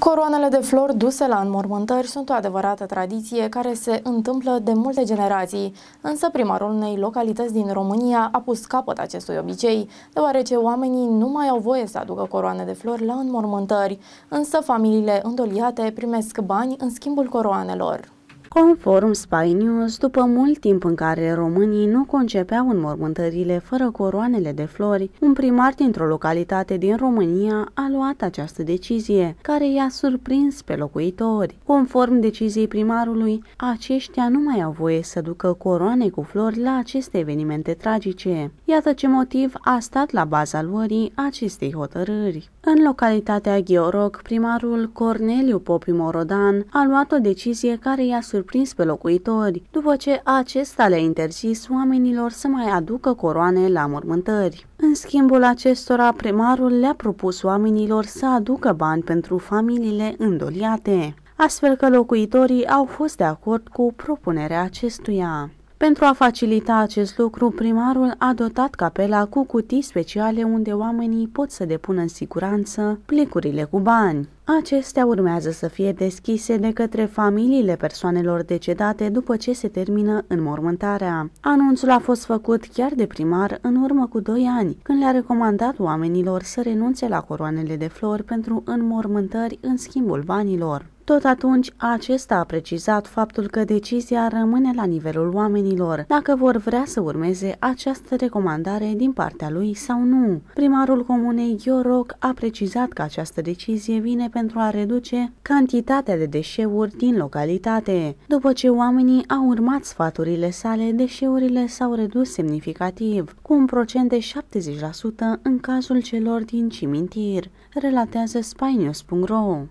Coroanele de flori duse la înmormântări sunt o adevărată tradiție care se întâmplă de multe generații, însă primarul unei localități din România a pus capăt acestui obicei, deoarece oamenii nu mai au voie să aducă coroane de flori la înmormântări, însă familiile îndoliate primesc bani în schimbul coroanelor. Conform Spy News, după mult timp în care românii nu concepeau înmormântările fără coroanele de flori, un primar dintr-o localitate din România a luat această decizie, care i-a surprins pe locuitori. Conform deciziei primarului, aceștia nu mai au voie să ducă coroane cu flori la aceste evenimente tragice. Iată ce motiv a stat la baza luării acestei hotărâri. În localitatea Gheoroc, primarul Corneliu Popi Morodan a luat o decizie care i-a surprins surprins pe locuitori, după ce acesta le-a interzis oamenilor să mai aducă coroane la mormântări. În schimbul acestora, primarul le-a propus oamenilor să aducă bani pentru familiile îndoliate astfel că locuitorii au fost de acord cu propunerea acestuia. Pentru a facilita acest lucru, primarul a dotat capela cu cutii speciale unde oamenii pot să depună în siguranță plicurile cu bani. Acestea urmează să fie deschise de către familiile persoanelor decedate după ce se termină înmormântarea. Anunțul a fost făcut chiar de primar în urmă cu 2 ani, când le-a recomandat oamenilor să renunțe la coroanele de flori pentru înmormântări în schimbul banilor. Tot atunci, acesta a precizat faptul că decizia rămâne la nivelul oamenilor, dacă vor vrea să urmeze această recomandare din partea lui sau nu. Primarul comunei Ioroc a precizat că această decizie vine pentru a reduce cantitatea de deșeuri din localitate. După ce oamenii au urmat sfaturile sale, deșeurile s-au redus semnificativ, cu un procent de 70% în cazul celor din cimintir, relatează spainews.ro.